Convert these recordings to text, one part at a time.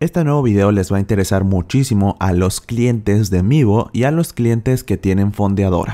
Este nuevo video les va a interesar muchísimo a los clientes de Mivo y a los clientes que tienen fondeadora.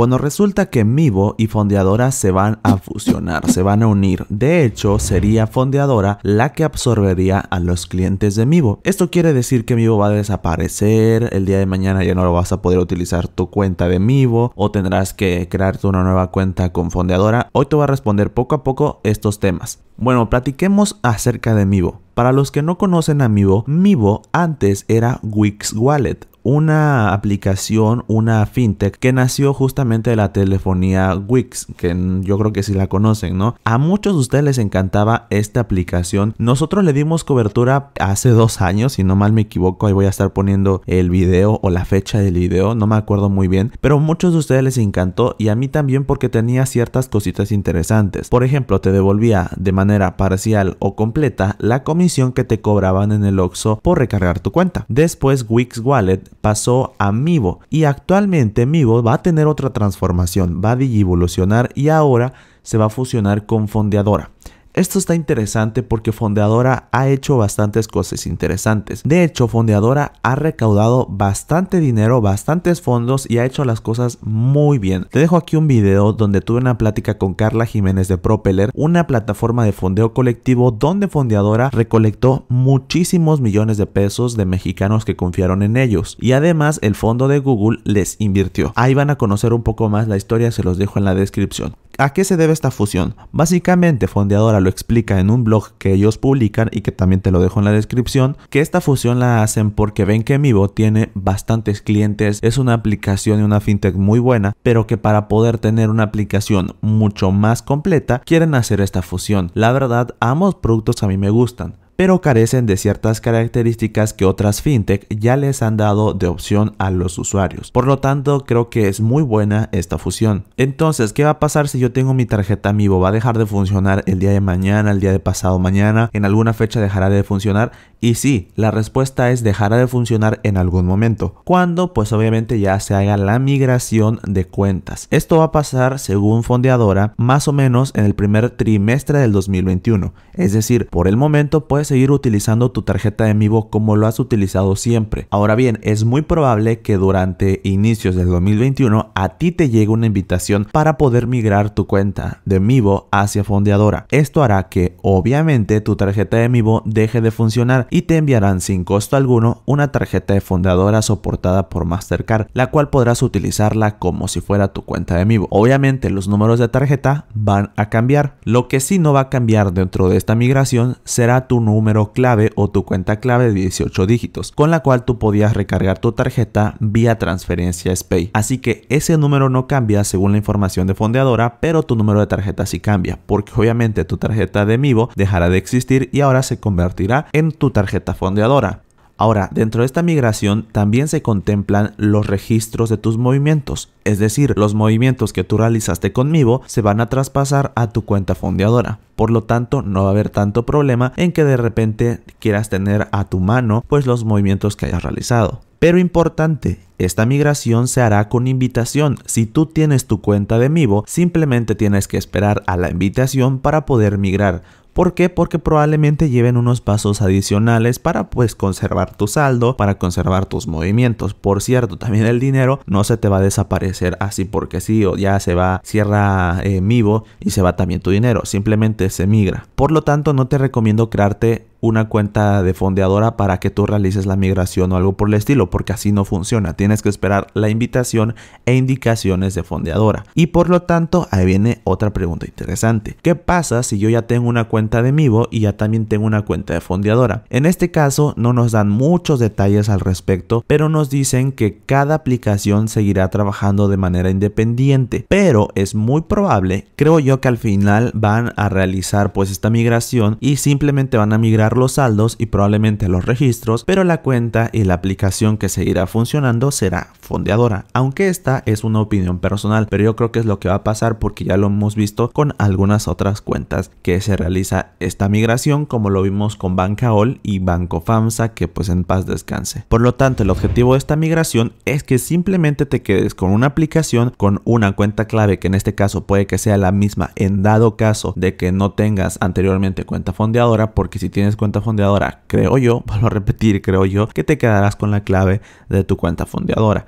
Bueno, resulta que Mivo y Fondeadora se van a fusionar, se van a unir. De hecho, sería Fondeadora la que absorbería a los clientes de Mivo. Esto quiere decir que Mivo va a desaparecer, el día de mañana ya no lo vas a poder utilizar tu cuenta de Mivo o tendrás que crearte una nueva cuenta con Fondeadora. Hoy te voy a responder poco a poco estos temas. Bueno, platiquemos acerca de Mivo. Para los que no conocen a Mivo, Mivo antes era Wix Wallet una aplicación, una fintech que nació justamente de la telefonía Wix, que yo creo que sí la conocen, ¿no? A muchos de ustedes les encantaba esta aplicación. Nosotros le dimos cobertura hace dos años, si no mal me equivoco, ahí voy a estar poniendo el video o la fecha del video, no me acuerdo muy bien, pero a muchos de ustedes les encantó y a mí también porque tenía ciertas cositas interesantes. Por ejemplo, te devolvía de manera parcial o completa la comisión que te cobraban en el Oxxo por recargar tu cuenta. Después Wix Wallet pasó a Mivo y actualmente Mivo va a tener otra transformación, va a digivolucionar y ahora se va a fusionar con Fondeadora. Esto está interesante porque Fondeadora ha hecho bastantes cosas interesantes. De hecho, Fondeadora ha recaudado bastante dinero, bastantes fondos y ha hecho las cosas muy bien. Te dejo aquí un video donde tuve una plática con Carla Jiménez de Propeller, una plataforma de fondeo colectivo donde Fondeadora recolectó muchísimos millones de pesos de mexicanos que confiaron en ellos. Y además el fondo de Google les invirtió. Ahí van a conocer un poco más la historia, se los dejo en la descripción. ¿A qué se debe esta fusión? Básicamente, Fondeadora lo explica en un blog que ellos publican y que también te lo dejo en la descripción, que esta fusión la hacen porque ven que Mivo tiene bastantes clientes, es una aplicación y una fintech muy buena, pero que para poder tener una aplicación mucho más completa, quieren hacer esta fusión. La verdad, ambos productos a mí me gustan pero carecen de ciertas características que otras fintech ya les han dado de opción a los usuarios. Por lo tanto, creo que es muy buena esta fusión. Entonces, ¿qué va a pasar si yo tengo mi tarjeta vivo ¿Va a dejar de funcionar el día de mañana, el día de pasado mañana? ¿En alguna fecha dejará de funcionar? Y sí, la respuesta es dejará de funcionar en algún momento. Cuando Pues obviamente ya se haga la migración de cuentas. Esto va a pasar, según Fondeadora, más o menos en el primer trimestre del 2021. Es decir, por el momento pues seguir utilizando tu tarjeta de Mivo como lo has utilizado siempre. Ahora bien, es muy probable que durante inicios del 2021 a ti te llegue una invitación para poder migrar tu cuenta de Mivo hacia Fondeadora. Esto hará que obviamente tu tarjeta de Mivo deje de funcionar y te enviarán sin costo alguno una tarjeta de Fondeadora soportada por Mastercard, la cual podrás utilizarla como si fuera tu cuenta de Mivo. Obviamente los números de tarjeta van a cambiar. Lo que sí no va a cambiar dentro de esta migración será tu número clave o tu cuenta clave de 18 dígitos, con la cual tú podías recargar tu tarjeta vía transferencia SPAY. Así que ese número no cambia según la información de fondeadora, pero tu número de tarjeta sí cambia, porque obviamente tu tarjeta de Mivo dejará de existir y ahora se convertirá en tu tarjeta fondeadora. Ahora, dentro de esta migración también se contemplan los registros de tus movimientos, es decir, los movimientos que tú realizaste con Mivo se van a traspasar a tu cuenta fondeadora. Por lo tanto, no va a haber tanto problema en que de repente quieras tener a tu mano pues los movimientos que hayas realizado. Pero importante, esta migración se hará con invitación. Si tú tienes tu cuenta de Mivo, simplemente tienes que esperar a la invitación para poder migrar. ¿Por qué? Porque probablemente lleven unos pasos adicionales para pues conservar tu saldo, para conservar tus movimientos. Por cierto, también el dinero no se te va a desaparecer así porque sí o ya se va, cierra eh, Mivo y se va también tu dinero. Simplemente se migra. Por lo tanto, no te recomiendo crearte una cuenta de fondeadora para que tú realices la migración o algo por el estilo, porque así no funciona. Tienes que esperar la invitación e indicaciones de fondeadora. Y por lo tanto, ahí viene otra pregunta interesante. ¿Qué pasa si yo ya tengo una cuenta de Mivo y ya también tengo una cuenta de fondeadora? En este caso, no nos dan muchos detalles al respecto, pero nos dicen que cada aplicación seguirá trabajando de manera independiente, pero es muy probable, creo yo que al final van a realizar pues esta migración y simplemente van a migrar los saldos y probablemente los registros, pero la cuenta y la aplicación que seguirá funcionando será fondeadora, aunque esta es una opinión personal, pero yo creo que es lo que va a pasar porque ya lo hemos visto con algunas otras cuentas que se realiza esta migración como lo vimos con banca Bancaol y Banco FAMSA que pues en paz descanse. Por lo tanto el objetivo de esta migración es que simplemente te quedes con una aplicación con una cuenta clave que en este caso puede que sea la misma en dado caso de que no tengas anteriormente cuenta fondeadora porque si tienes cuenta fondeadora? Creo yo, vuelvo a repetir, creo yo, que te quedarás con la clave de tu cuenta fondeadora.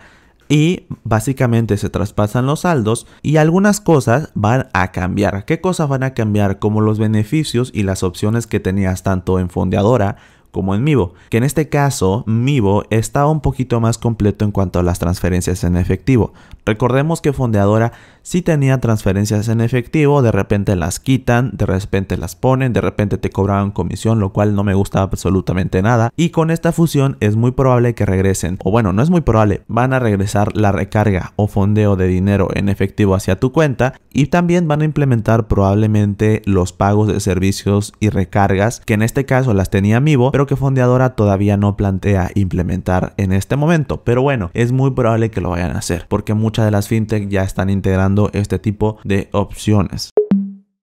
Y básicamente se traspasan los saldos y algunas cosas van a cambiar. ¿Qué cosas van a cambiar? Como los beneficios y las opciones que tenías tanto en fondeadora como en Mivo, que en este caso Mivo estaba un poquito más completo en cuanto a las transferencias en efectivo. Recordemos que Fondeadora sí tenía transferencias en efectivo, de repente las quitan, de repente las ponen, de repente te cobraban comisión, lo cual no me gusta absolutamente nada. Y con esta fusión es muy probable que regresen, o bueno, no es muy probable, van a regresar la recarga o fondeo de dinero en efectivo hacia tu cuenta y también van a implementar probablemente los pagos de servicios y recargas, que en este caso las tenía Mivo, pero Creo que Fondeadora todavía no plantea implementar en este momento. Pero bueno, es muy probable que lo vayan a hacer porque muchas de las fintech ya están integrando este tipo de opciones.